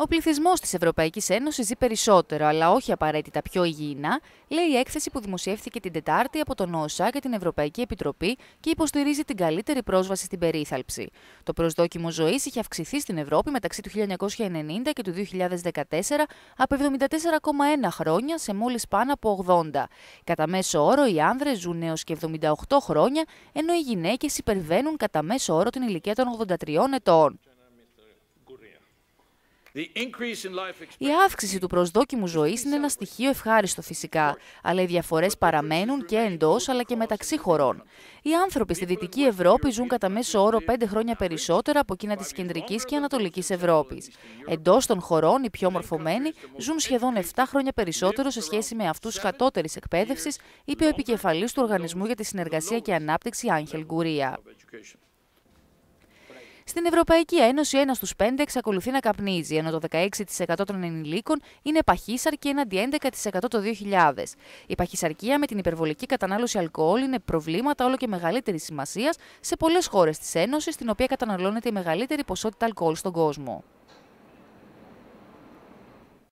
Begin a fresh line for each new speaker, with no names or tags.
Ο πληθυσμός της Ευρωπαϊκής Ένωσης ζει περισσότερο, αλλά όχι απαραίτητα πιο υγιεινά, λέει η έκθεση που δημοσιεύθηκε την Τετάρτη από τον ΩΣΑ και την Ευρωπαϊκή Επιτροπή και υποστηρίζει την καλύτερη πρόσβαση στην περίθαλψη. Το προσδόκιμο ζωής είχε αυξηθεί στην Ευρώπη μεταξύ του 1990 και του 2014 από 74,1 χρόνια σε μόλις πάνω από 80. Κατά μέσο όρο, οι άνδρες ζουν έως και 78 χρόνια, ενώ οι γυναίκες υπερβαίνουν κατά μέσο όρο την ηλικία των 83 ετών.
Η αύξηση
του προσδόκιμου ζωής είναι ένα στοιχείο ευχάριστο φυσικά, αλλά οι διαφορές παραμένουν και εντός αλλά και μεταξύ χωρών. Οι άνθρωποι στη Δυτική Ευρώπη ζουν κατά μέσο όρο 5 χρόνια περισσότερα από εκείνα της Κεντρικής και Ανατολικής Ευρώπης. Εντός των χωρών, οι πιο μορφωμένοι ζουν σχεδόν 7 χρόνια περισσότερο σε σχέση με αυτούς κατώτερης εκπαίδευσης, είπε ο επικεφαλής του Οργανισμού για τη Συνεργασία και Ανάπτυξη, Άγχελ Γκουρία. Στην Ευρωπαϊκή Ένωση, ένα στους πέντε εξακολουθεί να καπνίζει, ενώ το 16% των ενηλίκων είναι παχύσαρκοι έναντι 11% το 2000. Η παχυσαρκία με την υπερβολική κατανάλωση αλκοόλ είναι προβλήματα όλο και μεγαλύτερης σημασίας σε πολλές χώρες της Ένωσης, στην οποία καταναλώνεται η μεγαλύτερη ποσότητα αλκοόλ στον κόσμο.